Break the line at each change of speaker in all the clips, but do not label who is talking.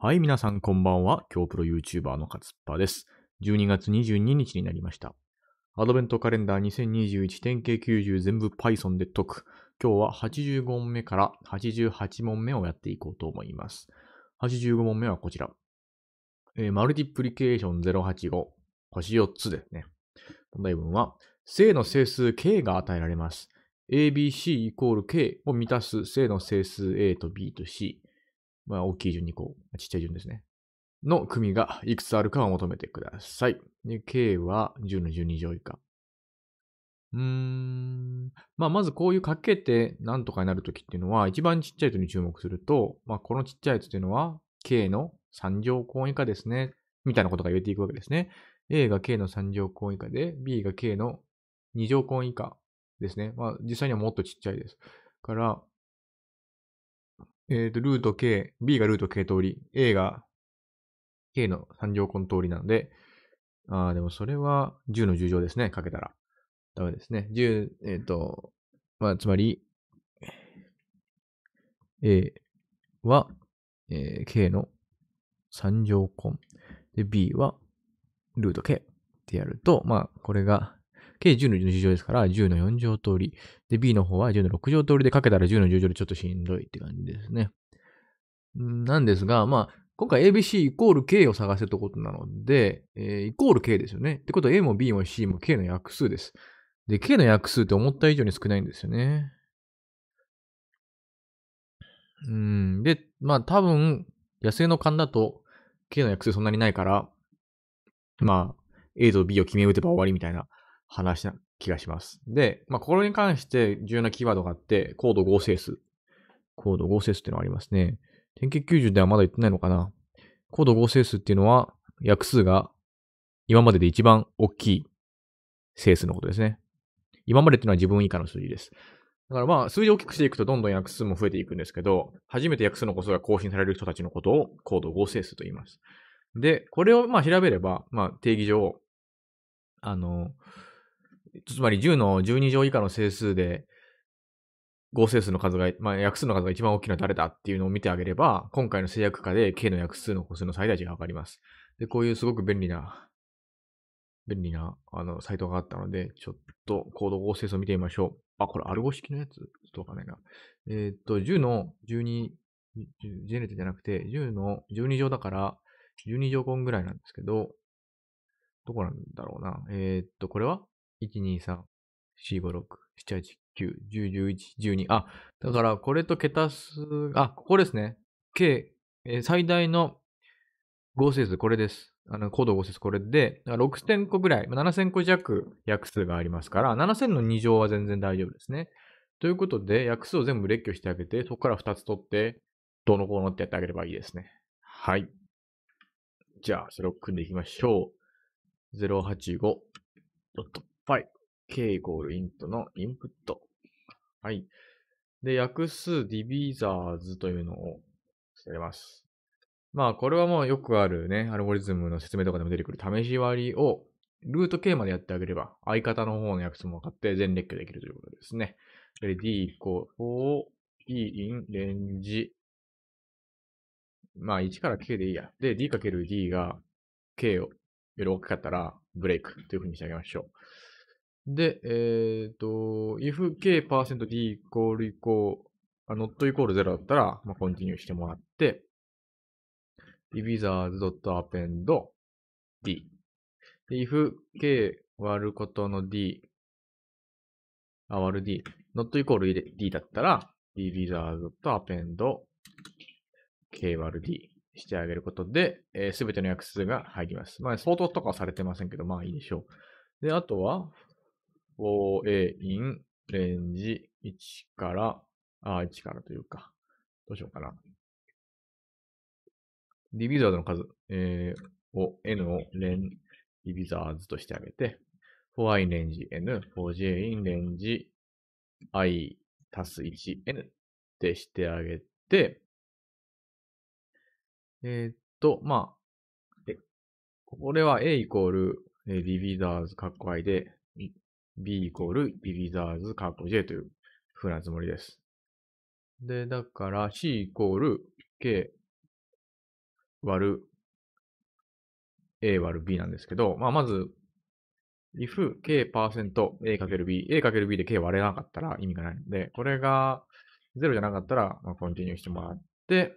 はい、皆さんこんばんは。今日プロ YouTuber のツっぱです。12月22日になりました。アドベントカレンダー2021典型90全部 Python で解く。今日は85問目から88問目をやっていこうと思います。85問目はこちら。えー、マルティプリケーション085。星4つですね。問題文は、正の整数 k が与えられます。abc イコール k を満たす正の整数 a と b と c。まあ、大きい順にこう、ちっちゃい順ですね。の組がいくつあるかを求めてください。で、K は10の12乗以下。うーん。まあ、まずこういうかけてなんとかになるときっていうのは、一番ちっちゃいとに注目すると、まあ、このちっちゃいやつっていうのは、K の3乗根以下ですね。みたいなことが言えていくわけですね。A が K の3乗根以下で、B が K の2乗根以下ですね。まあ、実際にはもっとちっちゃいです。から、えっ、ー、と、ルート k、b がルート k 通り、a が k の3乗根通りなので、ああ、でもそれは10の10乗ですね、かけたら。ダメですね。10、えっ、ー、と、まあ、つまり、a は、えー、k の3乗根。で、b はルート k ってやると、まあ、これが計10の10乗ですから、10の4乗通り。で、B の方は10の6乗通りでかけたら10の10乗でちょっとしんどいって感じですね。なんですが、まあ、今回 ABC イコール K を探せってことなので、えー、イコール K ですよね。ってことは A も B も C も K の約数です。で、K の約数って思った以上に少ないんですよね。うん。で、まあ多分、野生の勘だと K の約数そんなにないから、まあ、A と B を決め打てば終わりみたいな話な気がします。で、まあ、これに関して重要なキーワードがあって、コード合成数。コード合成数っていうのがありますね。典型90ではまだ言ってないのかな。コード合成数っていうのは、約数が今までで一番大きい整数のことですね。今までっていうのは自分以下の数字です。だからまあ、数字を大きくしていくとどんどん約数も増えていくんですけど、初めて約数の個数が更新される人たちのことをコード合成数と言います。で、これをまあ調べれば、まあ定義上、あの、つまり10の12乗以下の整数で、合成数の数が、まあ、約数の数が一番大きいのは誰だっていうのを見てあげれば、今回の制約下で k の約数の個数の最大値がわかります。で、こういうすごく便利な、便利な、あの、サイトがあったので、ちょっとコード合成数を見てみましょう。あ、これアルゴ式のやつちょっとわかんないな。えー、っと、10の12、ジェネテじゃなくて、10の12乗だから、12乗根ぐらいなんですけど、どこなんだろうな。えー、っと、これは1,2,3,4,5,6,7,8,9,10,11,12あ、だからこれと桁数、あ、ここですね。K、えー最大の合成数、これです。あの、高度合成数、これで、6000個ぐらい、7000個弱約数がありますから、7000の2乗は全然大丈夫ですね。ということで、約数を全部列挙してあげて、そこから2つ取って、どのこうのってやってあげればいいですね。はい。じゃあ、それを組んでいきましょう。085。ドットはい。k イコールイントのインプット。はい。で、訳数ディビザーズというのをしてります。まあ、これはもうよくあるね、アルゴリズムの説明とかでも出てくる試し割りを、ルート K までやってあげれば、相方の方の約束も分かって全列挙できるということですね。で、D イコール、E in レンジ。まあ、1から K でいいや。で、D かける D が K をより大きかったら、ブレイクというふうにしてあげましょう。で、えっ、ー、と、if k%d イコールイコール、not イコール0だったら、まあ、コンティニューしてもらって、divisors.append d。if k 割ることの d、あ、割る d、not イコール d だったら、divisors.append k 割る d してあげることで、す、えー、べ、ての約数が入ります。まあ、相当とかはされてませんけど、まあいいでしょう。で、あとは、OA in レンジ1から、あ、1からというか、どうしようかな。
ディビザーズの数、えー、を n をレン、ディビザーズとしてあげて、for i in レンジ n, for j in レンジ i 足す 1n ってしてあげて、えー、っと、まあ、これは a イコール、
ディビザーズ括弧 i で、B イコールビギザーズカッコ J という風なつもりです。で、だから C イコール K 割る A 割る B なんですけど、まあ、まず if k%a×b、a×b で k 割れなかったら意味がないので、これが0じゃなかったら、まあ、コンティニューしてもらって、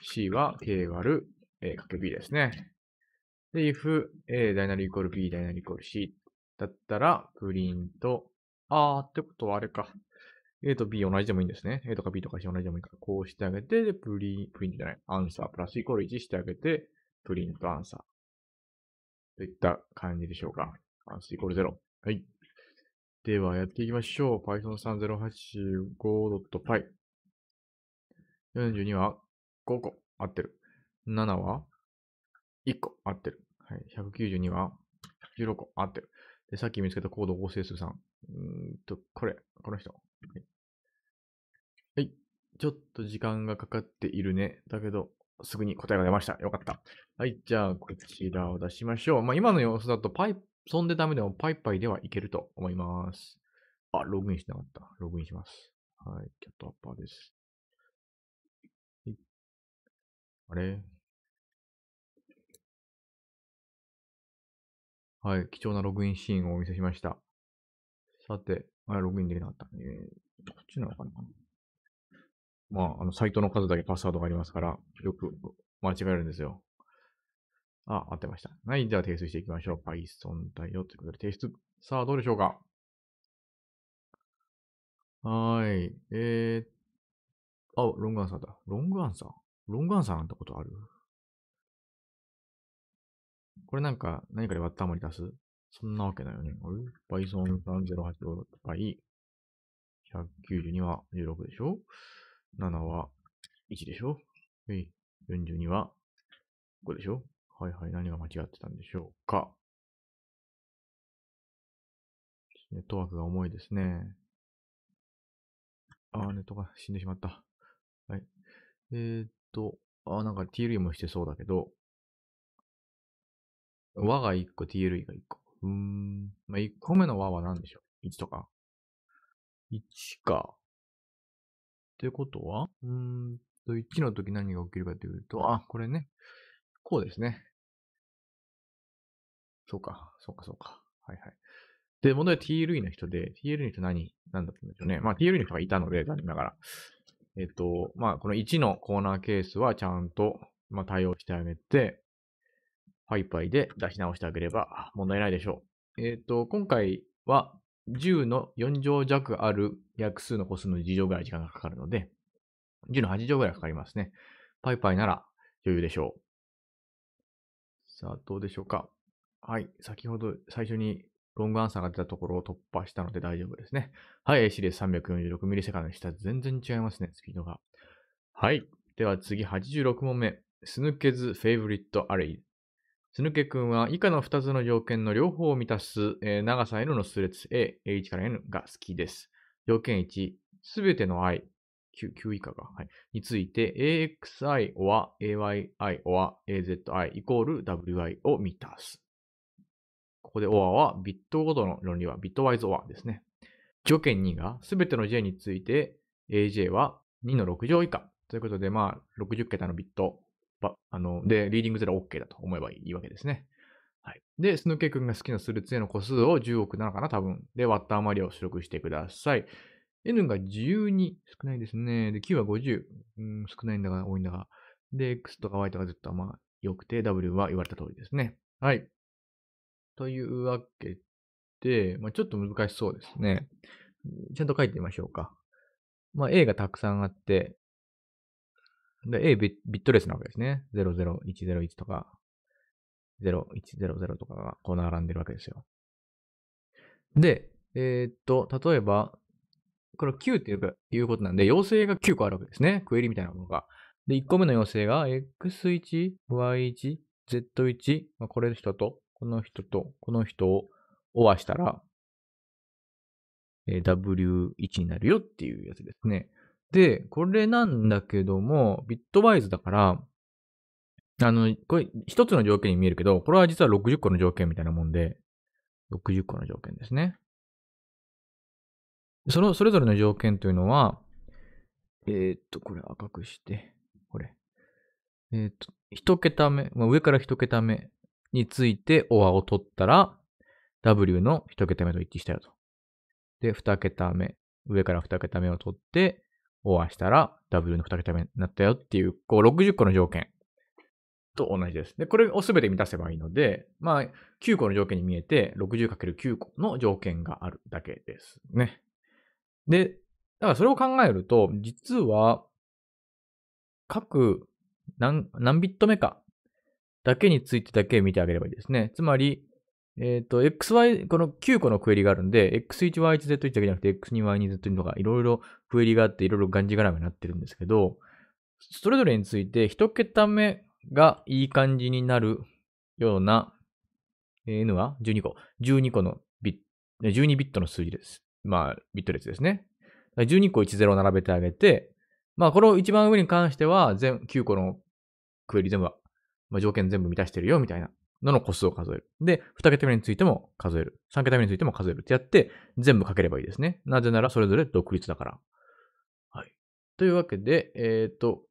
c は k 割る a×b ですね。で、if a ダイナルイコール b ダイナルイコール c だったら、プリント。あーってことはあれか。A と B 同じでもいいんですね。A とか B とか C 同じでもいいから、こうしてあげて、で、プリン、プリントじゃない。アンサープラスイコール1してあげて、プリントアンサー。といった感じでしょうか。アンスイコール0。はい。では、やっていきましょう。Python3085.py。42は5個合ってる。7は1個合ってる。はい。192は16個合ってる。で、さっき見つけたコード合成数さん。うんと、これ、この人。はい。はい。ちょっと時間がかかっているね。だけど、すぐに答えが出ました。よかった。はい。じゃあ、こちらを出しましょう。まあ、今の様子だと、パイ、そんでダメでも、パイパイではいけると思います。あ、ログインしなかった。ログインします。はい。キャットアッパーです。あれはい、貴重なログインシーンをお見せしました。さて、あれ、ログインできなかった。えー、こっちなのかなまあ、あの、サイトの数だけパスワードがありますから、よく間違えるんですよ。あ、合ってました。はい、では提出していきましょう。Python 対応ということで提出。さあ、どうでしょうか
はい。えー、あ、ロングアンサーだ。ロングアンサーロングアンサーなんてことあるこれなんか、何かで割っ
た余り出すそんなわけだよね。あれ t h o n 3085倍、192は16でしょ ?7 は1でしょはい。42は5でしょはいはい。何が間違ってたんでしょうか
ネットワークが重いですね。あー、ネットが死んでしまった。はい。えー、っと、あー、なんか TLE もしてそうだけど、和が1個、TLE が1個。うーん。まあ、1個目の和は何でしょう ?1 とか。1か。ってことはうーんと、1の時何が起き
るかというと、あ、これね。こうですね。そうか、そうか、そうか。はいはい。で、問題は TLE の人で、TLE の人何、なんだったんでしょうね。まあ TLE の人がいたので、残念ながら。えっと、まあこの1のコーナーケースはちゃんと、まあ、対応してあげて、パイパイで出し直してあげれば問題ないでしょう。えっ、ー、と、今回は10の4乗弱ある約数の個数の2乗ぐらい時間がかかるので、10の8乗ぐらいかかりますね。パイパイなら余裕でしょう。さあ、どうでしょうか。はい。先ほど最初にロングアンサーが出たところを突破したので大丈夫ですね。はい。AC です。346ミリセカンドにしたら全然違いますね、スピードが。はい。では次、86問目。スヌケズフェイブリットアレイスヌケ君は以下の2つの条件の両方を満たす、えー、長さ N の数列 A、A1 から N が好きです。条件1、すべての i、9, 9以下が、はい、について AXI or AYI or AZI イコール WI を満たす。ここで OR はビットごとの論理はビットワイズ OR ですね。条件2がすべての J について AJ は2の6乗以下ということで、まあ、60桁のビットば、あの、で、リーディングゼロ OK だと思えばいいわけですね。はい。で、スヌケ君が好きなスルッズへの個数を10億なのかな、多分。で、割った余りを出力してください。N が12、少ないですね。で、Q は50、うん、少ないんだが、多いんだが。で、X とか Y とか Z はまあ、良くて、W は言われた通りですね。はい。というわけで、まあ、ちょっと難しそうですね。ちゃんと書いてみましょうか。まあ、A がたくさんあって、で、A ビットレスなわけですね。00101とか、0100とかがこう並んでるわけですよ。で、えー、っと、例えば、これ9っていうかいうことなんで、要請が9個あるわけですね。クエリみたいなものが。で、1個目の要請が X1、Y1、Z1、まあ、これの人と、この人と、この人をオアしたら、えー、W1 になるよっていうやつですね。で、これなんだけども、ビットワイズだから、あの、これ、一つの条件に見えるけど、これは実は60個の条件みたいなもんで、60個の条件ですね。その、それぞれの条件というのは、えー、っと、これ赤くして、これ。えー、っと、一桁目、まあ、上から一桁目について OR を取ったら、W の一桁目と一致したよと。で、二桁目、上から二桁目を取って、オアしたら、W の2桁目になったよっていう、こう、60個の条件と同じです。で、これを全て満たせばいいので、まあ、9個の条件に見えて、60×9 個の条件があるだけですね。で、だからそれを考えると、実は、各何、何ビット目かだけについてだけ見てあげればいいですね。つまり、えっ、ー、と、XY、この9個のクエリがあるんで、X1、Y1、Z1 だけじゃなくて、X2、Y2、Z2 とか、いろいろクエリがあって、いろいろがんじがらめになってるんですけど、それぞれについて、1桁目がいい感じになるような、N は12個。12個のビット、12ビットの数字です。まあ、ビット列ですね。12個10並べてあげて、まあ、この一番上に関しては、全9個のクエリ全部は、まあ、条件全部満たしてるよ、みたいなのの個数を数える。で、2桁目についても数える。3桁目についても数えるってやって、全部かければいいですね。なぜならそれぞれ独立だから。はい。というわけで、えっ、ー、と、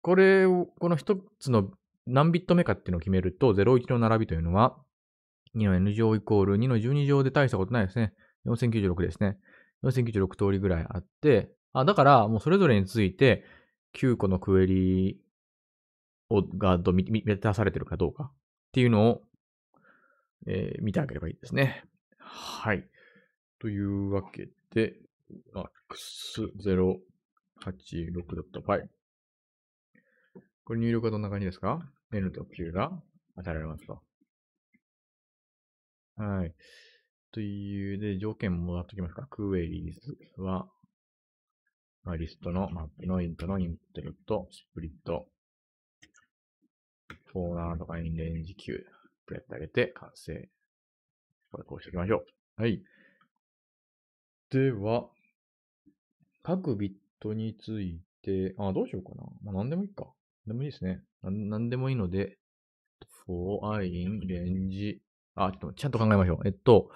これを、この1つの何ビット目かっていうのを決めると、01の並びというのは、2の n 乗イコール2の12乗で大したことないですね。4096ですね。4096通りぐらいあって、あ、だからもうそれぞれについて9個のクエリをが満たされてるかどうかっていうのを、えー、見てあげればいいですね。はい。というわけで、
X086 だった場合。これ
入力はどんな感じですか ?N と Q が与えられますと。はい。という、で、条件もらっておきますか。クエリーズは、
まあ、リストのマップのイントのインプット、スプリット、コーナーとかにレンジ Q、プレッてあげて完成。これこうしておきましょう。はい。では、
各ビットについて、あ、どうしようかな。まあ、何でもいいか。んでもいいですね。何でもいいので、for i in レンジ、あ、ちょっとちゃんと考えましょう。えっと、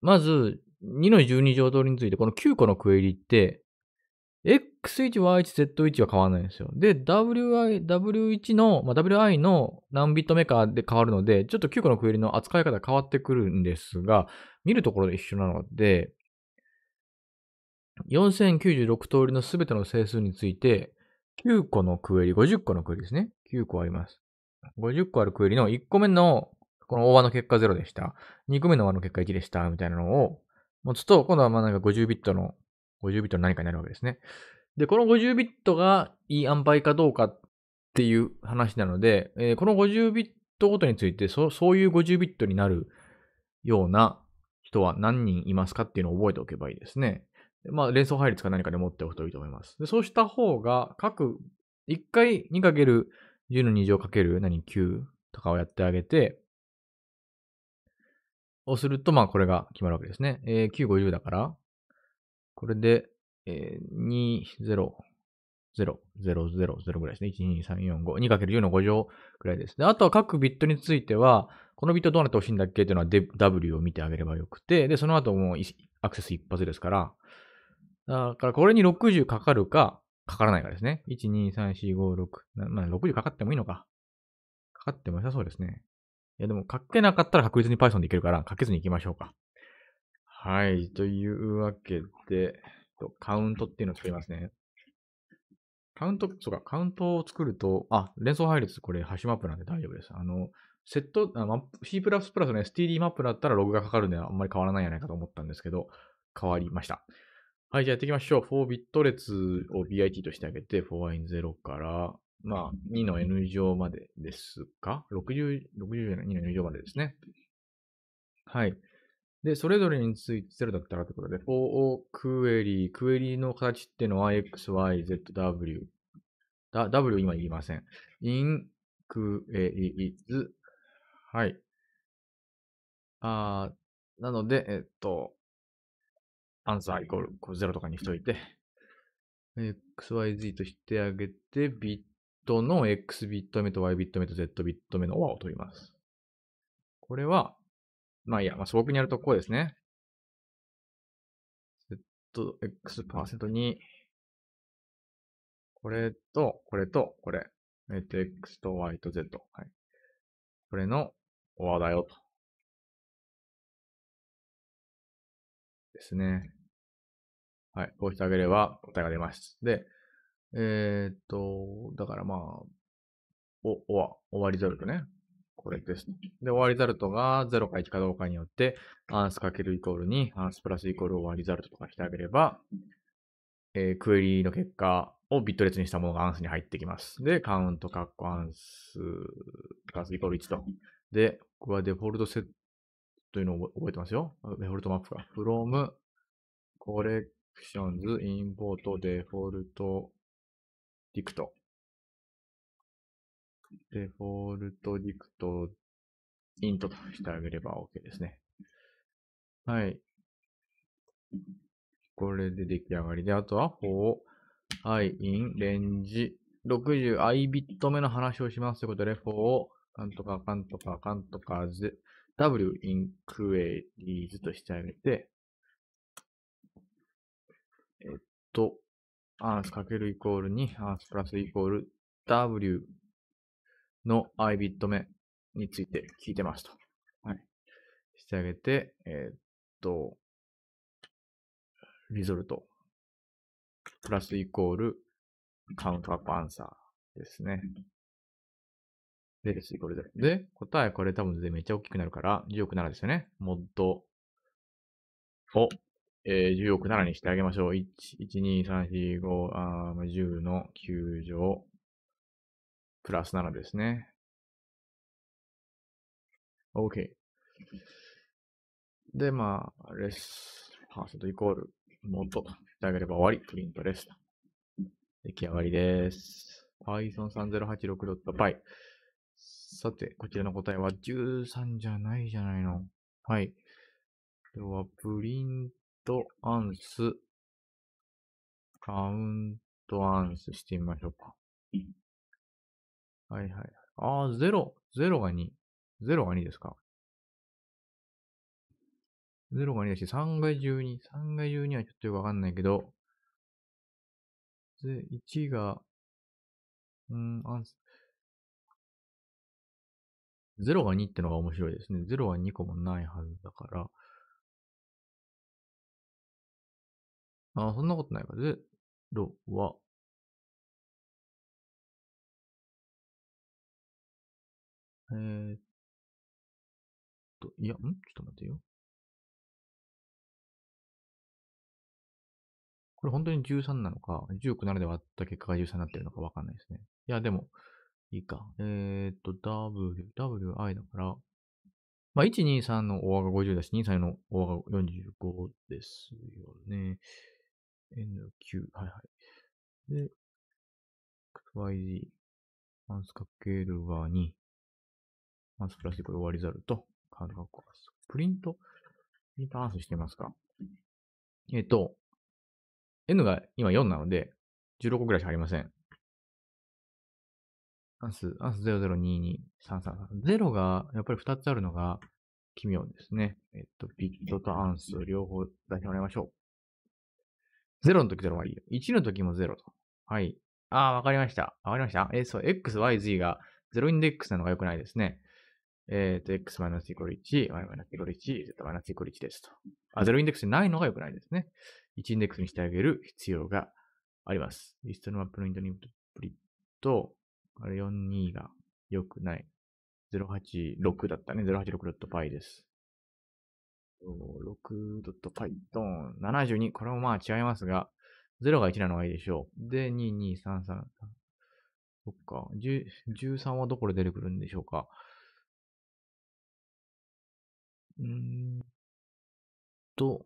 まず、2の12乗通りについて、この9個のクエリって、X1、Y1、Z1 は変わらないんですよ。で、WI、W1 の、まあ、WI の何ビットメーカーで変わるので、ちょっと9個のクエリの扱い方変わってくるんですが、見るところで一緒なので、4096通りのすべての整数について、9個のクエリ、50個のクエリですね。9個あります。50個あるクエリの1個目の、この大和の結果0でした。2個目の和の結果1でした。みたいなのを持つと、今度はまあなんか50ビットの、50ビットの何かになるわけですね。で、この50ビットがいい塩梅かどうかっていう話なので、えー、この50ビットごとについてそ、そういう50ビットになるような人は何人いますかっていうのを覚えておけばいいですね。まあ、連想配列か何かで持っておくといいと思います。でそうした方が、各、1回 2×10 の2乗かける何 ?9 とかをやってあげて、をすると、まあ、これが決まるわけですね。えー、950だから、これでえー、20、0,0,0,0ぐらいですね。1,2,3,4,5,2×10 の5乗ぐらいです。で、あとは各ビットについては、このビットどうなってほしいんだっけっていうのは W を見てあげればよくて、で、その後もアクセス一発ですから、だからこれに60かかるか、かからないかですね。1,2,3,4,5,6。まあ、60かかってもいいのか。かかっても良さそうですね。いや、でもかけなかったら確実に Python でいけるから、かけずに行きましょうか。はい、というわけで、と、カウントっていうのを作りますね。カウント、そうか、カウントを作ると、あ、連想配列、これ、ハッシュマップなんで大丈夫です。あの、セット、C++ の STD マップだったらログがかかるんであんまり変わらないんじゃないかと思ったんですけど、変わりました。はい、じゃあやっていきましょう。4ビット列を BIT としてあげて、4i0 から、まあ、2の n 乗までですか ?60、60じゃない、2の n 乗までですね。はい。で、それぞれについて0だったらってことで、for クエリー、クエリーの形っていうのは x, y, z, w。だ w 今言いません。in, クエリーズ。はい。
あなので、えっと、アンサーイコールこう0と
かにしといて、xyz としてあげて、ビットの x ビット目と y ビット目と z ビット目の和を取ります。これは、
まあいいや、まあ、素朴にやるとこうですね。z x に、これと、これと、これ。えっと、x と y と z。はい。これのアだよと。ですね。は
い。こうしてあげれば答えが出ます。で、えー、っと、だからまあ、お、おわ、終わりゾルトね。これです。で、終わりザルトが0か1かどうかによって、アンスかけるイコールに、アンスプラスイコール終わりザルトとかしてあげれば、えー、クエリの結果をビット列にしたものがアンスに入ってきます。で、カウント、カッコ、アンス、カスイコール1と。で、ここはデフォルトセットというのを覚えてますよ。デフォルトマップが。from コレクシ
ョンズインポートデフォルト d e f a デフォルトディクト、イントとしてあげれば
OK ですね。はい。これで出来上がりで、あとは、for i in レンジ 60i ビット目の話をしますということで、for なんとかかんとかかんとかず w in queries としてあげて、えっと、アースかけるイコールに、アースプラスイコール w のアイビット目について聞いてますと。はい。
してあげて、えー、っと、リゾルト。プラスイコールカウントアップアンサーですね。で、レスイコールで、答えこれ多分全然めっちゃ大きくなるから、10億7ですよね。モッドを、えー、10億7にしてあげましょう。1、1、2、3、4、5、あ10の9乗プラス7ですね。OK。
で、まあ、レス、パーセントイコール、元ってあげれば終わり、プリントレス。出来上がりです。python3086.py。さて、こちらの答えは13じゃないじゃないの。はい。では、プリントアンス、
カウントアンスしてみましょうか。はいはい。ああ、0、0が2。0が2ですか。0が2だし、3が12。3が12はちょっとよくわかんないけど、で、1が、うん、あん、ゼ0が2ってのが面白いですね。0は2個もないはずだから。あ、あ、そんなことないか。0はえー、っと、いや、んちょっと待ってよ。
これ本当に13なのか、19なので割った結果が13になってるのかわかんないですね。いや、でも、いいか。えー、っと、W、WI だから、まあ、123の大和が50だし、23の大和が45ですよね。
N9、はいはい。で、XYZ、半数かける2。マンスプラスでこれ終わりざると、カードが壊す。プリント、プリントアンスしてますかえっ、と、n が今4なので、16個ぐらいしかありません。
アンス、アンス002233。0がやっぱり2つあるのが奇妙ですね。えっと、ビットとアンス両方出してもらいましょう。0の時0はいいよ。1の時も0と。はい。ああ、わかりました。わかりました。えー、そう、x, y, z が0インデックスなのが良くないですね。えっ、ー、と、x マイナスイコール1、y マイナスイコール1、z マイナスイコール1ですと。あ、0インデックスにないのが良くないですね。1インデックスにしてあげる必要があります。リストのマップのインドニプリット、あれ42が良くない。086だったね。086.py です。6.python。72。これもまあ違いますが、0が1なのはいいでしょう。で、2233。そっか。
13はどこで出てくるんでしょうか。うんと、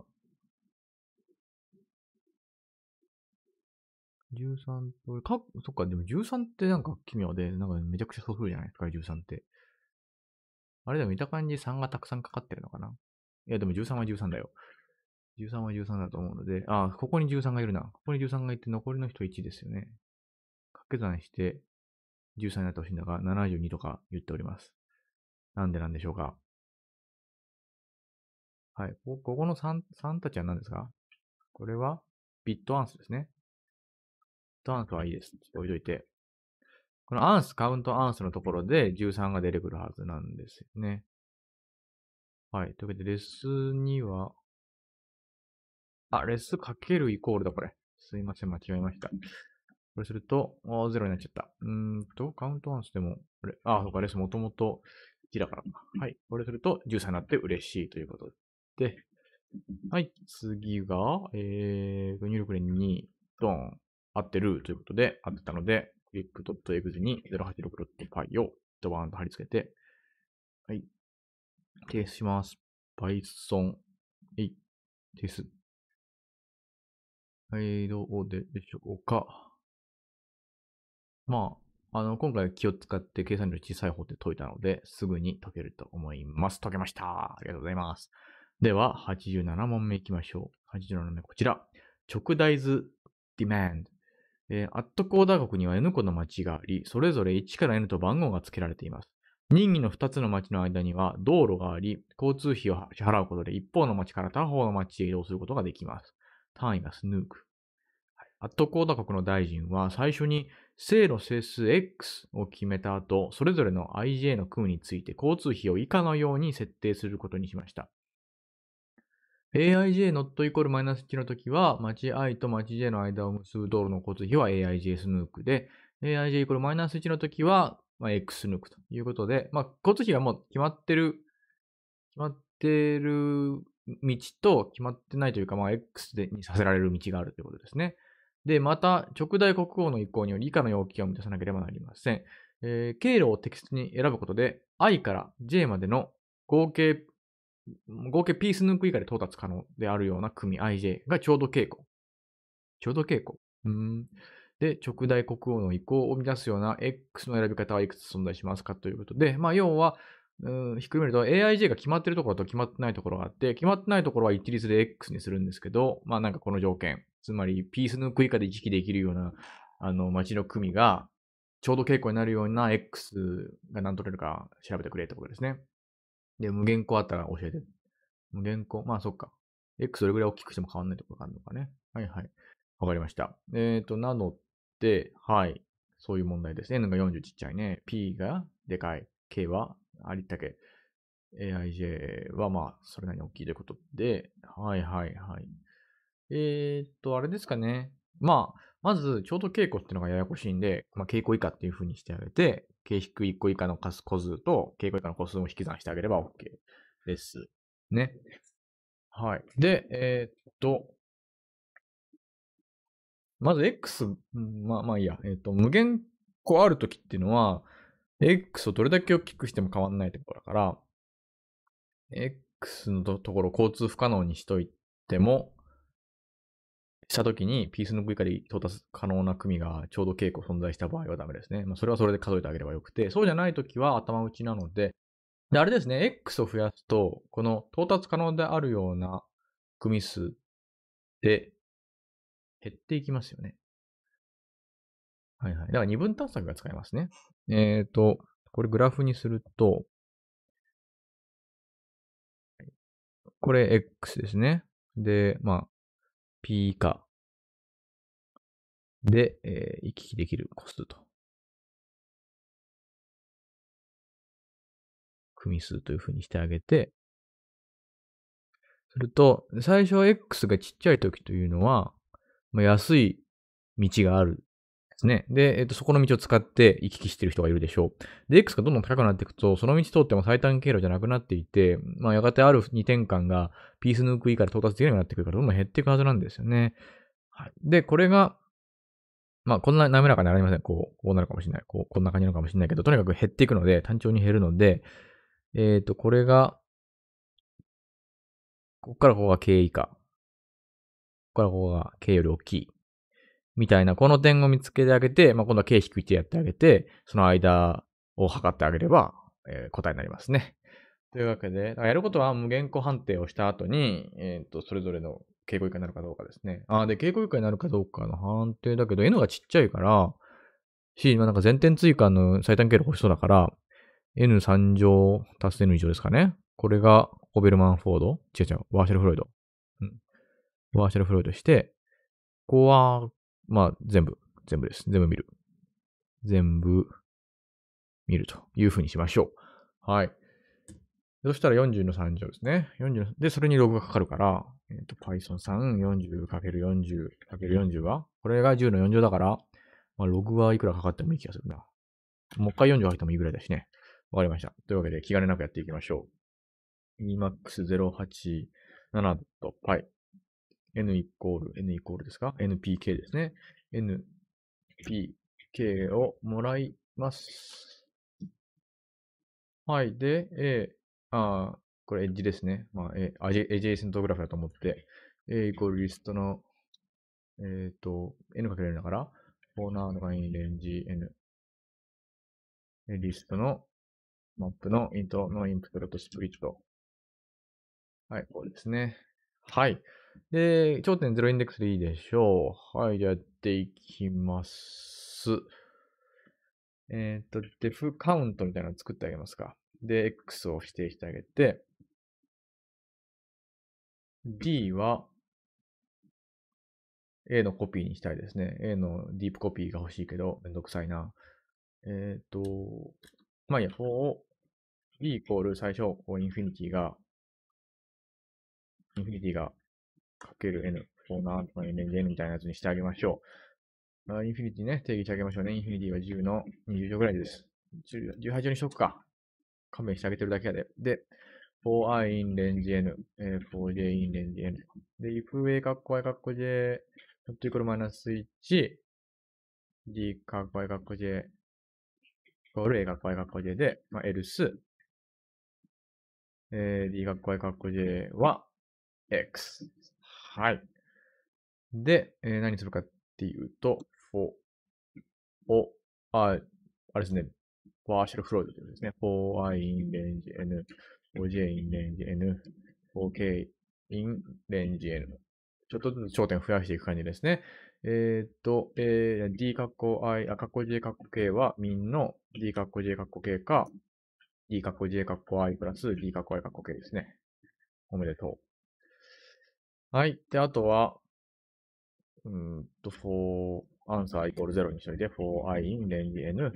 13と、か、そっか、でも13ってなんか奇妙で、なんかめちゃくちゃそうるじゃないですか、13って。あれでも見た感じ3がたくさんかかってるのかないや、でも13は13だよ。13は13だと思うので、あ、ここに13がいるな。ここに13がいて、残りの人1ですよね。掛け算して、13
になってほしいんだが、72とか言っております。なんでなんでしょうかはい。ここの3、3たちは何ですかこれは、ビットアンスですね。ビットアンスはいいです。置いといて。このアンス、カウントアンスのところで13が出てくるはずなんです
よね。はい。というわけで、レスには、あ、レスかけるイコールだ、これ。すいません、間違えました。これすると、あゼロになっちゃった。うーんと、カウントアンスでも、あ、そうか、レスもともと1だからはい。これすると13になって嬉しいということ。はい、次が、えー、入力連に、ドン、合ってるということで、合ってたので、click.exe に 0866.py をドバーンと貼り付けて、はい、提出しま
す。Python 8です。
はい、どうでしょうか。まあ、あの、今回気を使って計算量小さい方で解いたので、すぐに解けると思います。解けました。ありがとうございます。では、87問目いきましょう。87問目、こちら。直大図 demand。えー、アットコーダ国には N 個の町があり、それぞれ1から N と番号が付けられています。任意の2つの町の間には道路があり、交通費を支払うことで一方の町から他方の町へ移動することができます。単位がスヌーク。はい、アットコーダ国の大臣は最初に正路整数 X を決めた後、それぞれの IJ の区について交通費を以下のように設定することにしました。aij ノットイコールマイナス1の時は、町 i と町 j の間を結ぶ道路の交通費は aij スヌークで、aij イコールマイナス1の時は、まあ、x スヌークということで、まあ、交通費はもう決まってる、決まってる道と決まってないというか、まあ、x でにさせられる道があるということですね。で、また、直大国王の意向により以下の要求を満たさなければなりません。えー、経路を適切に選ぶことで、i から j までの合計合計ピース抜く以下で到達可能であるような組 IJ がちょうど傾向。ちょうど傾向。うん。で、直大国王の意向を生み出すような X の選び方はいくつ存在しますかということで、まあ、要は、うん、ひっくるめると AIJ が決まってるところと決まってないところがあって、決まってないところは一律で X にするんですけど、まあなんかこの条件、つまりピースーク以下で時期できるような、あの、街の組が、ちょうど傾向になるような X が何取れるか調べてくれってことですね。で、無限個あったら教えて。無限個まあそっか。X どれぐらい大きくしても変わんないとこがあるのかね。はいはい。わかりました。えっ、ー、と、なので、はい。そういう問題ですね。N が40ちっちゃいね。P がでかい。K はありったけ。AIJ はまあ、それなりに大きいということで。はいはいはい。えっ、ー、と、あれですかね。まあ、まず、ちょうど傾向っていうのがややこしいんで、まあ、傾向以下っていうふうにしてあげて、形式1個以下の個数と、傾向以下の個数も引き算してあげれば OK です。
ね。はい。で、えー、っと、
まず X、まあまあいいや、えー、っと、無限個あるときっていうのは、X をどれだけ大きくしても変わんないってことだから、X のところ交通不可能にしといても、したときに、ピースの食い下で到達可能な組がちょうど稽古存在した場合はダメですね。まあ、それはそれで数えてあげればよくて、そうじゃないときは頭打ちなので、で、あれですね、X を増やすと、この到達可能であるような組数で
減っていきますよね。はいはい。だから二分探索が使えますね。えっ、ー、と、これグラフにすると、これ X ですね。で、まあ、P 以下で、えー、行き来できる個数と。組数というふうにしてあげて、
すると、最初は X がちっちゃい時というのは、まあ、安い道があるですね。で、えっ、ー、と、そこの道を使って行き来してる人がいるでしょう。で、X がどんどん高くなっていくと、その道通っても最短経路じゃなくなっていて、まあ、やがてある2点間がピースヌークいから到達できるようになってくるから、どんどん減っていくはずなんですよね。はい。で、これが、まあ、こんな滑らかにありません。こう、こうなるかもしれない。こう、こんな感じなのかもしれないけど、とにかく減っていくので、単調に減るので、えっ、ー、と、これが、ここからここが K 以下。ここからここが K より大きい。みたいな、この点を見つけてあげて、まあ、今度は K 低いってやってあげて、その間を測ってあげれば、えー、答えになりますね。というわけで、やることは無限個判定をした後に、えっ、ー、と、それぞれの稽古以下になるかどうかですね。ああ、で、稽古以下になるかどうかの判定だけど、N がちっちゃいから、C、今なんか前点追加の最短経路欲しそうだから、N3 乗足す N 以上ですかね。これが、オベルマンフォード違う違う、ワーシャルフロイド。うん。ワーシャルフロイドして、ここは、まあ、全部、全部です。全部見る。全部、見るというふうにしましょう。はい。そしたら40の3乗ですね。40で、それにログがかかるから、えっ、ー、と、Python3、40×40×40 はこれが10の40だから、まあ、ログはいくらかかってもいい気がするな。もう一回40入ってもいいぐらいだしね。わかりました。というわけで、気兼ねなくやっていきましょう。emax087 と pi。n イコール、n イコールですか ?npk ですね。npk をもらいま
す。
はい。で、a、あこれエッジですね。まあ、えッエジェイセントグラフだと思って、A イコールリストの、えっ、ー、と、n かけるだから、コーナーの範囲レンジ n。リストのマ
ップのイントのインプットとスプリット。
はい、こうですね。はい。で、頂点0インデックスでいいでしょう。はい、じゃあやっていきます。えっ、ー、と、def カウントみたいなのを作ってあげますか。で、x を指定してあげて、
D は A の
コピーにしたいですね。A のディープコピーが欲しいけど、めんどくさいな。えっ、ー、と、まあいや、こう、B イコール最初、こうインフィニティが、インフィニティがかける N、こうなんとかにレジ N みたいなやつにしてあげましょう。あインフィニティね、定義してあげましょうね。インフィニティは10の20乗ぐらいです。18乗にしとくか。勘弁してあげてるだけやで。で、for i in range n, for j in range n. で、if a かっこ i かっこ j、乗ってくるマイナス1、d かっこ i かっこ j、
イコール a かっこ i かっこ j で、まあ、else、えー、d かっこ i かっこ j は x。はい。で、えー、何するかっていうと、for, o, i, あれですね、
partial float というですね、for i in range n OJ in レンジ N、OK in レンジ N。ちょっとずつ焦点を増やしていく感じですね。えー、っと、えー、D カッコ I、カッコ J カッコ K は min の D カッコ J カッコ K か、D カッコ J カッコ I プラス D カッコ I カッコ K ですね。おめでとう。はい。で、あとは、うんと、for answer イコール0にしといて、for i in レンジ n、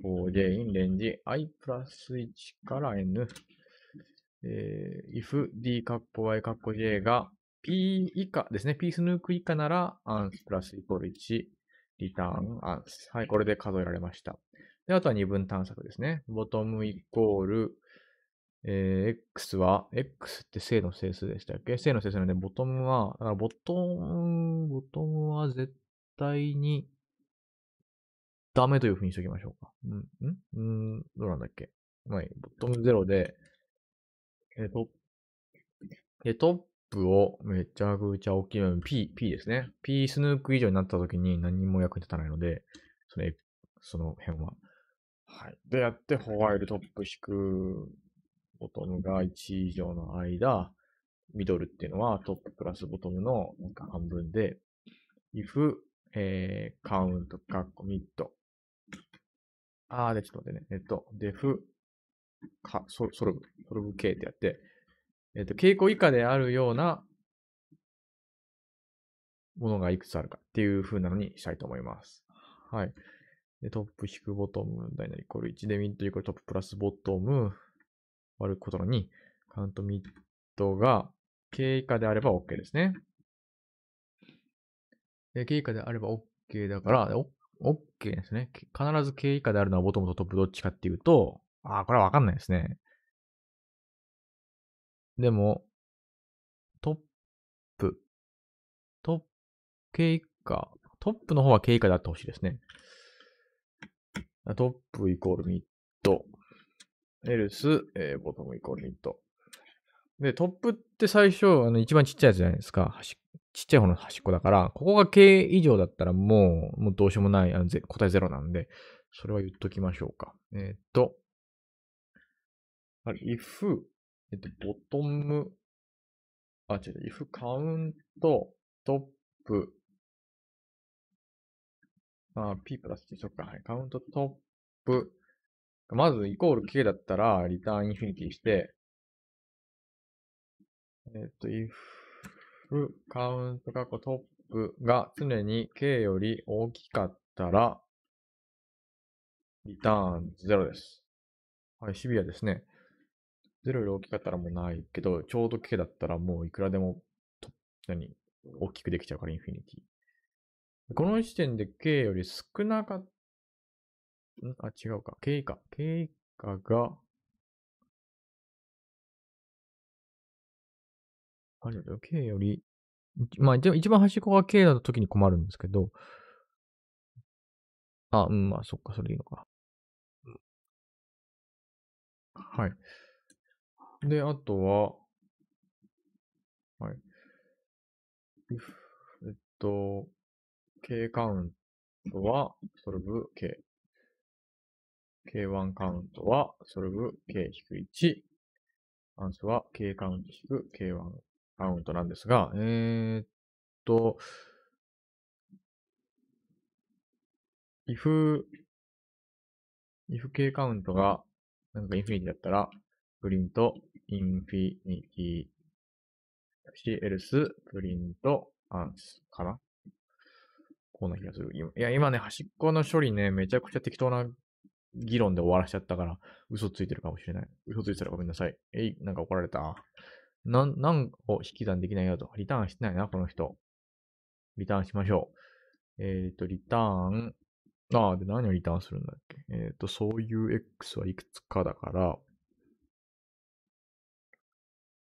for j in range i プラス1から n、えー、if d カッコ y カッコ j が p 以下ですね。p スヌーク以下なら、アンスプラスイコール1、リターンアンス。はい、これで数えられました。で、あとは二分探索ですね。ボトムイコール、えー、x は、x って正の整数でしたっけ正の整数なので、ボトムは、だからボトム、ボトムは絶対にダメというふうにしておきましょうか。
うん、んうん、
どうなんだっけはい、ボトム0で、えっ、と、で、トップをめちゃくちゃ大きいの P、P ですね。P スヌーク以上になった時に何も役に立たないので、その、その辺は。はい。で、やって、ホワイルトップ引く、ボトムが1以上の間、ミドルっていうのはトッププラスボトムの半分で、if、えー、カウント、カッコ、ミット。あー、で、ちょっ
と待ってね。えっと、def、かソソルブ、ソルブ系ってやって、えっ、ー、
と、傾向以下であるようなものがいくつあるかっていう風なのにしたいと思います。はい。で、トップ引くボトム、ダイナイコール1でミッドイコールトッププラスボトム、割ることの2、カウントミッドが K 以下であれば OK ですね。で、K 以下であれば OK だから、OK ですね。必ず K 以下であるのはボトムとトップどっちかっていうと、ああ、これはわかんないですね。で
も、トップ、トップ、経
過、トップの方は経過であってほしいですね。トップイコールミッド。エルス、えー、ボトムイコールミッド。で、トップって最初、あの、一番ちっちゃいやつじゃないですか。ちっちゃい方の端っこだから、ここが K 以上だったらもう、もうどうしようもない、あのぜ答えゼロなんで、それは言っときましょうか。
えー、っと、あれ、if、えっと、ボトム、あ、違う、if カウント、トップ、あ、p プラス t、そっか。はい。カウントトップ。まず、イコール k だったら、リターンインフィニティして、えっと、if カウント過去ト
ップが常に k より大きかったら、リターン0です。はい、シビアですね。0より大きかったらもうないけど、ちょうど K だったらもういくらでも、何大きくできちゃうから、インフィニティ。この時点で K より少なかった、んあ、違うか。K 以
下。K 以下が、あれだよ、K より、まあ一番端っこが K だときに困るんですけど、あ、うん、まあそっか、それでいいのか。はい。で、あとは、はい。えっと、K カウントは、ソルブ K。K1 カウントは、ソルブ K-1。アンスは K カウント引く K1 カウントなんですが、えー、っと、if、if K カウントが、なんかインフィニティだったら、プリント、インフィニテ
ィ、cls、プリント、アンスかなこんな気がする。いや、今ね、端っこの処理ね、めちゃくちゃ適当な議論で終わらしちゃったから、嘘ついてるかもしれない。嘘ついてたらごめんなさい。えい、なんか怒られた。なん、なんを引き算できないよと。リターンしてないな、この人。リターンしましょう。えっ、ー、と、リターン。ああ、で、何をリターンするんだっけ。えっ、ー、と、そうい
う X はいくつかだから、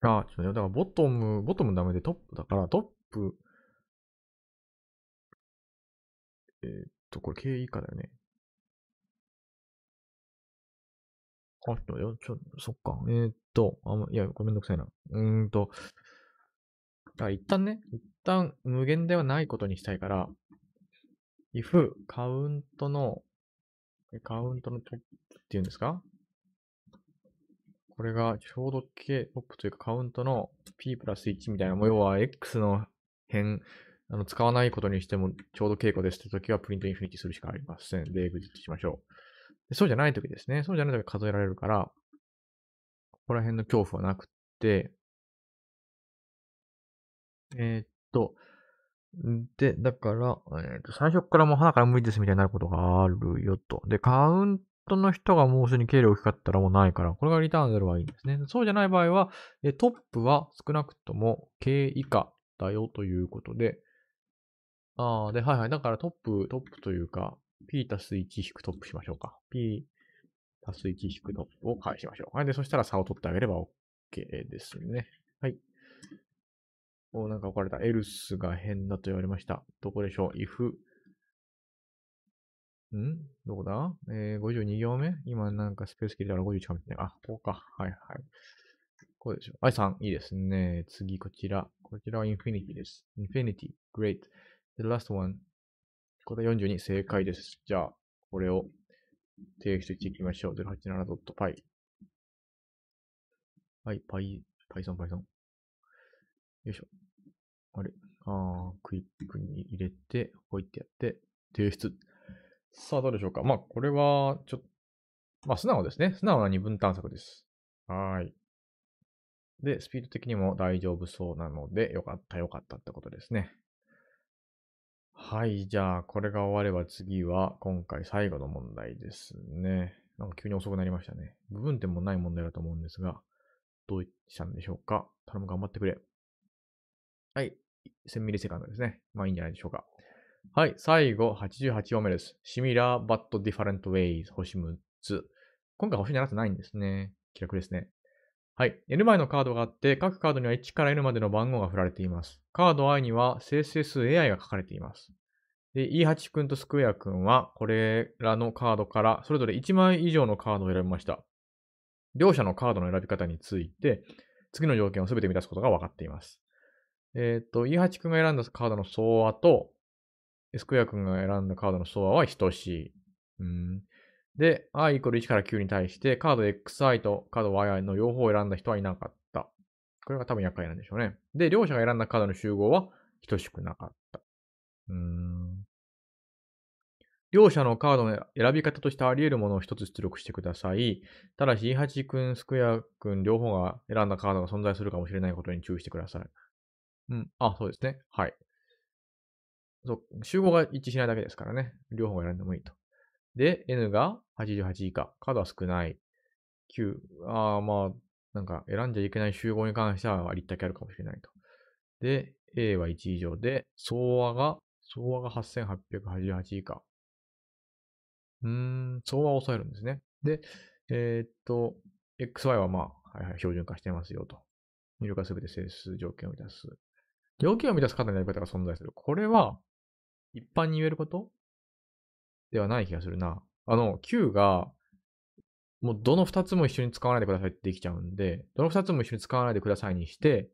あ、ちょっとね、だからボトム、ボトムダメでトップだから、トップ、えー、っと、これ K 以下だよね。
あ、ちょ、よ、ちょ、そっか。えー、っと、あ、いや、ごめんどくさいな。うーんと、だ一旦ね、一旦無限ではないことにしたいから、if カウントの、カウントのトップっていうんですかこれがちょうど K、ポップというかカウントの P プラス1みたいな、も様は X の辺、あの使わないことにしてもちょうど稽古ですって時はプリントインフィニティするしかありません。で、エグジットしましょう。でそうじゃない時ですね。そうじゃない時数えられるから、ここら辺の恐怖はなくて、
えー、っと、で、だから、
えー、っと最初からもう鼻から無理ですみたいになることがあるよと。で、カウントの人がもうすでに経理大きかったらもうないから、これがリターンゼロはいいんですね。そうじゃない場合は、トップは少なくとも経以下だよということで、ああ、で、はいはい。だからトップ、トップというか、P たす1引くトップしましょうか。P たす1引くトップを返しましょう。はい。で、そしたら差を取ってあげれば OK ですね。はい。お、なんか置かれた。エルスが変だと言われました。どこでしょう ?if んどこだえー、52行目今なんかスペース切れたら50近くみたいあ、ここか。はいはい。こうでしょ。i さん、いいですね。次、こちら。こちらはインフィニティです。インフィニティ。great. The last one. 答え42、正解です。じゃあ、これを提出していきま
しょう。087.py。はい、py、python、python。よいしょ。あれあー、クイックに入れて、置いってやって、提出。さあ、どうでしょうか。まあ、これは、ちょっと、
まあ、素直ですね。素直な二分探索です。はい。で、スピード的にも大丈夫そうなので、よかった、よかったってことですね。はい、じゃあ、これが終われば次は、今回最後の問題ですね。なんか急に遅くなりましたね。部分点もない問題だと思うんですが、どうしたんでしょうか。頼む、頑張ってくれ。はい、1000ミリセカンドですね。まあいいんじゃないでしょうか。はい、最後、88話目です。Similar but different ways 星6つ。今回星7つないんですね。気楽ですね。はい。N 枚のカードがあって、各カードには1から N までの番号が振られています。カード I には生成数 AI が書かれています。E8 君とスクエア君は、これらのカードからそれぞれ1枚以上のカードを選びました。両者のカードの選び方について、次の条件を全て満たすことが分かっています。えっ、ー、と、E8 君が選んだカードの総和と、スクエア君が選んだカードのソ和は等しい。うん、で、i イコール1から9に対して、カード xi とカード yi の両方を選んだ人はいなかった。これが多分厄介なんでしょうね。で、両者が選んだカードの集合は等しくなかった。うーん。両者のカードの選び方としてあり得るものを一つ出力してください。ただし、E8 君、スクエア君、両方が選んだカードが存在するかもしれないことに注意してください。うん。あ、そうですね。はい。そう、集合が一致しないだけですからね。両方が選んでもいいと。で、n が88以下。数は少ない。9、ああ、まあ、なんか選んじゃいけない集合に関してはありったけあるかもしれないと。で、A は1以上で、総和が、総和が8888以下。うーん、総和を抑えるんですね。で、えー、っと、XY はまあ、はいはい、標準化してますよと。入力がすべて整数条件を満たす。条件を満たす方のやり方が存在する。これは、一般に言えることではない気がするな。あの、Q が、もうどの2つも一緒に使わないでくださいってできちゃうんで、どの2つも一緒に使わないでくださいにして、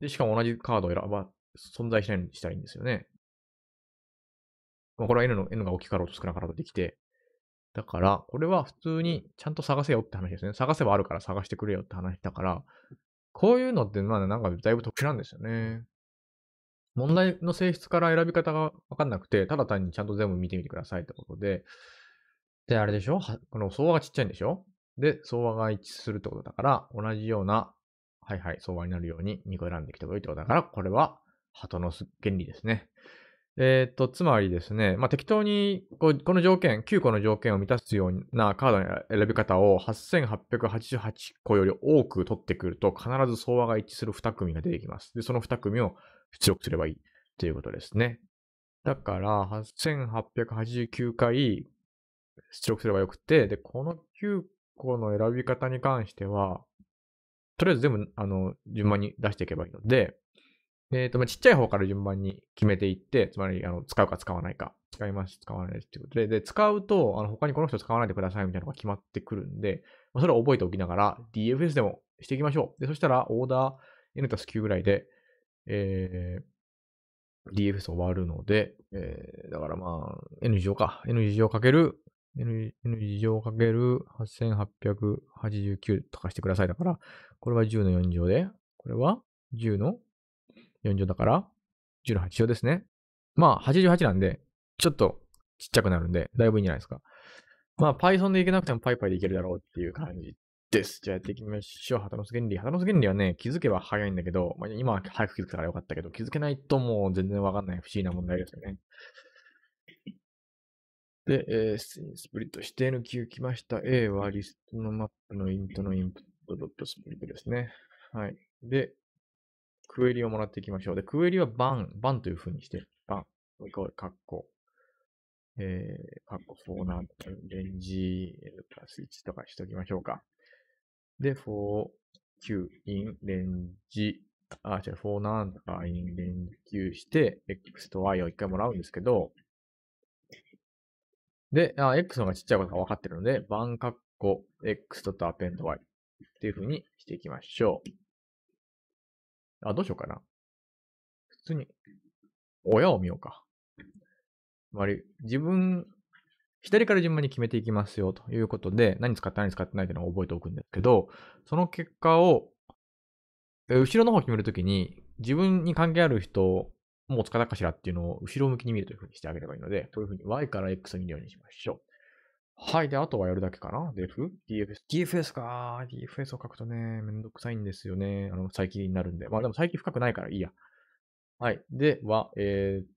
で、しかも同じカードを選ば、存在しないようにしたらいいんですよね。まあ、これは N の、N が大きかろうと少なかろうとできて、だから、これは普通にちゃんと探せよって話ですね。探せばあるから探してくれよって話だから、こういうのってまだなんかだいぶ特殊なんですよね。問題の性質から選び方がわかんなくて、ただ単にちゃんと全部見てみてくださいってことで、で、あれでしょこの相和がちっちゃいんでしょで、相和が一致するってことだから、同じような、はいはい、相和になるように2個選んできてもいいってことだから、これは、鳩の原理ですね。えー、っと、つまりですね、まあ、適当にこう、この条件、9個の条件を満たすようなカードの選び方を8888個より多く取ってくると、必ず相和が一致する2組が出てきます。で、その2組を出力すればいいっていうことですね。だから、1889回出力すればよくて、で、この9個の選び方に関しては、とりあえず全部、あの、順番に出していけばいいので、えっ、ー、と、まあ、ちっちゃい方から順番に決めていって、つまり、あの、使うか使わないか、使います、使わないですっていうことで、で、使うと、あの、他にこの人使わないでくださいみたいなのが決まってくるんで、まあ、それを覚えておきながら、DFS でもしていきましょう。で、そしたら、オーダー N たす9ぐらいで、えー、DFS 終わるので、えー、だからまあ、N 乗か。N 乗かける、N, N 乗かける8889とかしてください。だから、これは10の4乗で、これは10の4乗だから、10の8乗ですね。まあ、88なんで、ちょっとちっちゃくなるんで、だいぶいいんじゃないですか。まあ、Python でいけなくても PyPy でいけるだろうっていう感じです。じゃあやっていきましょう。旗の巣原理。旗の巣原理はね、気づけば早いんだけど、まあ、今は早く気づけたからよかったけど、気づけないともう全然わかんない不思議な問題ですよね。で、えー、スプリット指定の Q 来ました。A はリストのマップのイントのインプットドットスプリットですね。はい。で、クエリをもらっていきましょう。で、クエリはバン、バンという風にして、バン、イコール、カッコ、えー、カッコーナー、レンジ、プラス1とかしときましょうか。で、for 9 in レンジ、あ、違う、for なんとか in レンジ9して、x と y を一回もらうんですけど、で、あ x の方がちっちゃいことが分かってるので、番括弧 x とアペンド y っていう風にしていきましょ
う。あ、どうしようかな。普通に、親
を見ようか。まり、自分左から順番に決めていきますよということで、何使って何使ってないというのを覚えておくんですけど、その結果を、後ろの方を決めるときに、自分に関係ある人、もう使ったかしらっていうのを後ろ向きに見るというふうにしてあげればいいので、こういうふうに Y から X を見るようにしましょう。はい。で、あとはやるだけかな ?def? DFS? DFS か。DFS を書くとね、めんどくさいんですよね。あの、最近になるんで。まあでも最近深くないからいいや。はい。では、えー、
っ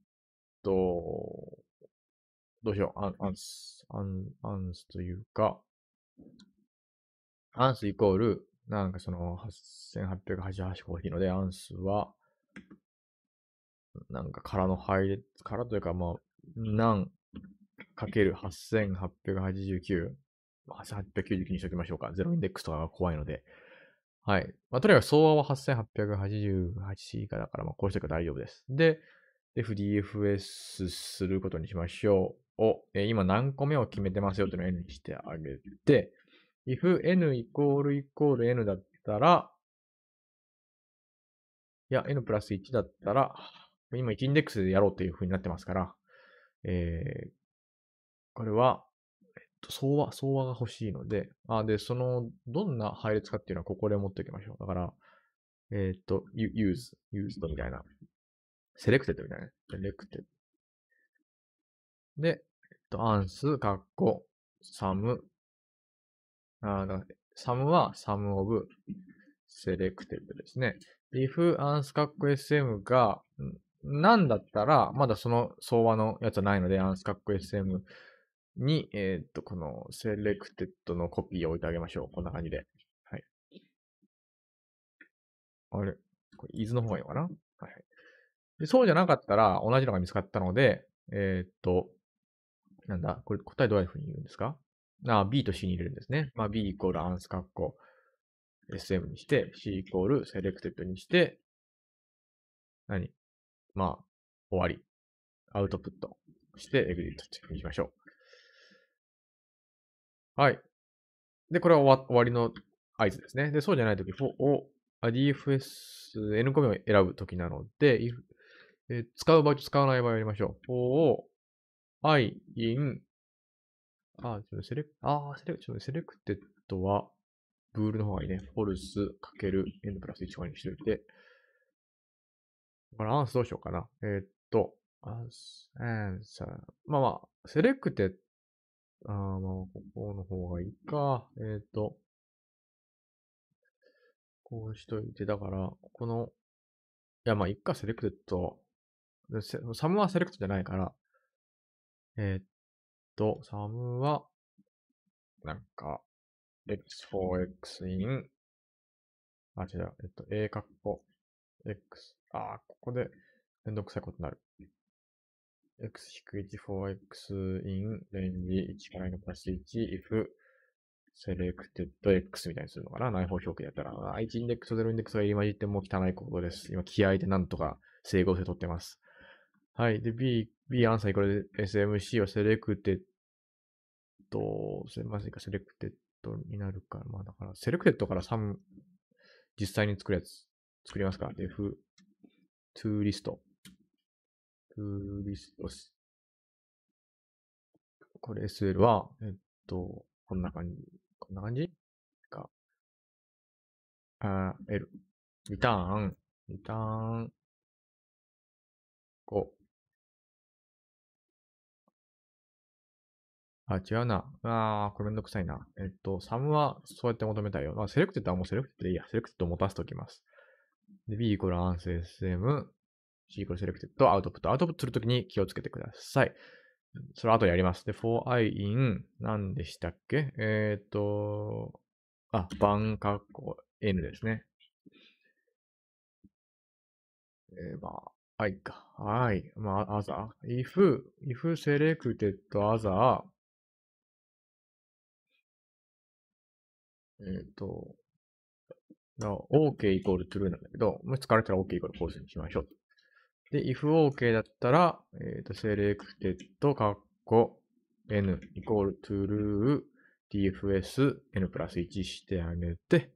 と、どうしよう、アンアンス、アンアンスというか、アンスイコール、なんかその、8
8 8 8コーヒーので、アンスは、なんか空の配列、空というか、まあ、何かける8889、899にしときましょうか。ゼロインデックスとかが怖いので。はい。まあ、とりあえず、総和は8888以下だから、まあ、こうしておけば大丈夫です。で、で、FDFS することにしましょう。を、えー、今何個目を決めてますよというのを N にしてあげて、if n イコールイコール n だったら、いや、n プラス1だったら、今1インデックスでやろうというふうになってますから、えー、これは、えっと、相和、相和が欲しいので、あ、で、その、どんな配列かっていうのはここで持っておきましょう。だから、えー、っと、use, used みたいなセレクテッドみたいなね。セレ
クテッド。で、えっと、アンス、カッコ、サ
ム、あだサムはサムオブ、セレクテッドですね。if アンスカッコ sm が、なんだったら、まだその相和のやつはないので、アンスカッコ SM に、えー、っと、このセレクテッドのコピーを置いてあげましょう。こんな感じで。はい。あれこれ、伊豆の方がいいのかなでそうじゃなかったら同じのが見つかったので、えー、っと、なんだ、これ答えどういうふうに言うんですかあ ?B と C に入れるんですね。まあ、B イコールアンスカッコ SM にして、C イ
コールセレクテッドにして、何まあ、終わり。アウトプットして、エグジットっていしましょ
う。はい。で、これは終わりの合図ですね。で、そうじゃないとき、for, DFS、N コミを選ぶときなので、if えー、使う場合と使わない場合をやりましょう。おー、I, in, あ、ちょっとセレ
ク、あセレク、ちょっとセレクテッドは、ブールの方がいいね。フォルスかける n プラス1とにしておいて。これアンスどうしようかな。えー、っと、アンス、アンサー。まあまあ、セレクテッド、あまあ、ここの方がいいか。えー、っと、こうしといて、だから、この、いやまあ、いっか、セレクテッドサムはセレクトじゃないから、えー、っと、サムは、なんか、x4x in、あ、違う、えっと、a ッコ、x、あ、ここでめんどくさいことになる。
x-4x in レンジ1からのプラス1 if selectedx みたいにするのかな内包表記だったら。1インデックス0インデックスが入り混じっても汚いコードです。今気合でなんとか整合性取ってます。はい。で、B、B アンサーにこれで SMC をセレクテッド、すみませんか、セレクテッドになるから、まあだから、セレクテッドから3、実際に作るやつ、作りますか。F、トゥーリスト。ト
ゥーリストし。これ SL は、えっと、こんな感じ。こんな感じか。あ、L。リターン、リターン、5。あ、違うな。ああ、
これめんどくさいな。えっと、サムはそうやって求めたいよ。まあ、セレクテッドはもうセレクテッドでいいや。セレクテッドを持たせておきます。で、B イコールアンセ SM、C イコールセレクテッド、アウトプット。アウトプットするときに気をつけてください。それ後やります。で、for i in 何でしたっけえっ、と、あ、番括弧 n ですね。
えー、まあ、i か。i, まあ、other. if, if selected other えっ、ー、と、OK
イコール true なんだけど、もし疲れたら OK イコール false にしましょう。で、if OK だったら、えっ、ー、と、selected カッコ n イコール true d f s n プラス1してあげて、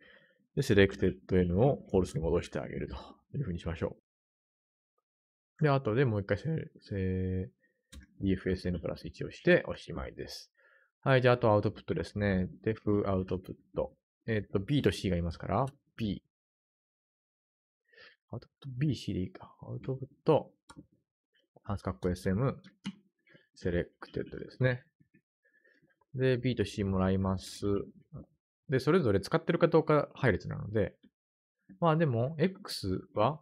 で、selected n を false に戻してあげるというふうにしましょう。で、後でもう一回 dfs n プラス1をしておしまいです。はい、じゃあ、あとアウトプットですね。def アウトプット。えっ、ー、と、B と C がいますから、B。アウトプット B、C でいいか。アウトプット、ハンスカッコ SM、セレクテッドですね。で、B と C もらいます。で、それぞれ使ってるかどうか配列なので、まあでも、X は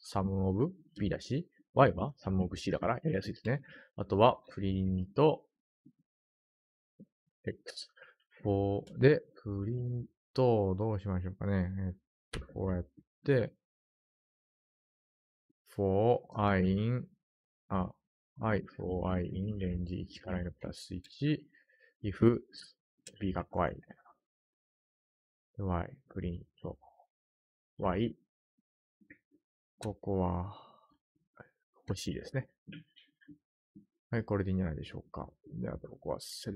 サムオブ B だし、Y はサムオブ C だからやりやすいですね。あとは、プリント、X。
こ r で、プリントどうしましょうかね。えっと、こうやって、for i in, あ、i for i in レンジ1から n プラス1 if b が怖いい y プリント y ここは欲しいですね。
はい、これでいいんじゃないでしょうか。で、あとこはセレ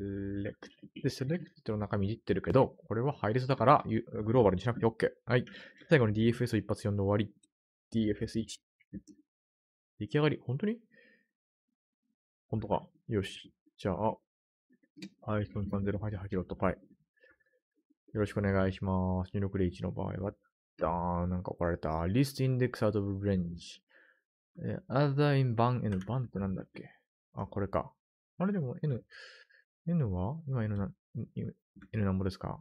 クト。で、セレクトの中身いじってるけど、これは配列だから、グローバルにしなくて OK。はい。最後に DFS を一発読んで終わり。DFS1。出来上がり。本当に
本当か。よし。じゃあ、i p h o n 3 0 8
8 8 p i よろしくお願いします。入力例1の場合は、だーなんか怒られた。List index out of range. Other in ban and ban ってなんだっけあ、これか。あれでも N、N は今 N な、N なんぼですか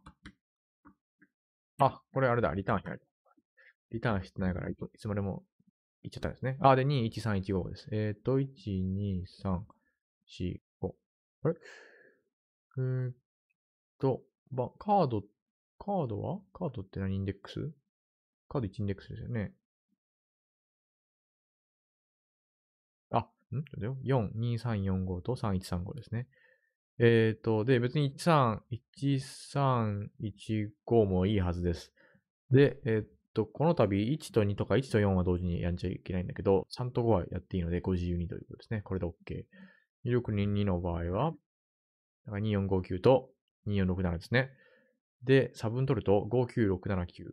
あ、これあれだ。リターン開いリターンしてないからいつまでもいっちゃったんですね。あ、で、21315です。えっ、ー、と、1、2、3、4、5。あれ
えー、っと、ば、カード、カードはカードって何インデックスカード1インデックスですよね。ん
42345と3135ですね。えっ、ー、と、で、別に13、1315もいいはずです。で、えっ、ー、と、この度1と2とか1と4は同時にやんちゃいけないんだけど、3と5はやっていいので、52ということですね。これで OK。2 6に2の場合は、2459と2467ですね。で、差分取ると59679。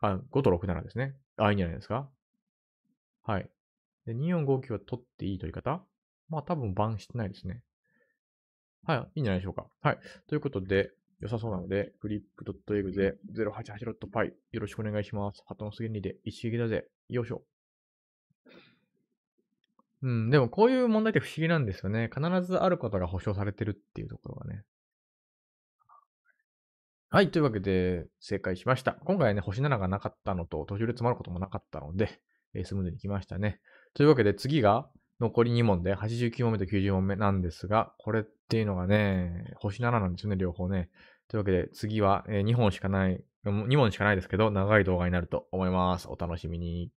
あ、5と67ですね。あ、いいんじゃないですか。はい。で、2459は取っていい取り方まあ多分バンしてないですね。はい、いいんじゃないでしょうか。はい。ということで、良さそうなので、プ l i p e グゼ0 8 8 p y よろしくお願いします。ハトの巣原にで一撃だぜ。よいしょ。うん、でもこういう問題って不思議なんですよね。必ずあることが保証されてるっていうところがね。はい、というわけで正解しました。今回ね、星7がなかったのと、途中で詰まることもなかったので、えー、スムーズに来ましたね。というわけで次が残り2問で89問目と90問目なんですが、これっていうのがね、星7なんですよね、両方ね。というわけで次は2本しかない、2問しかないですけど、長い動画になると思
います。お楽しみに。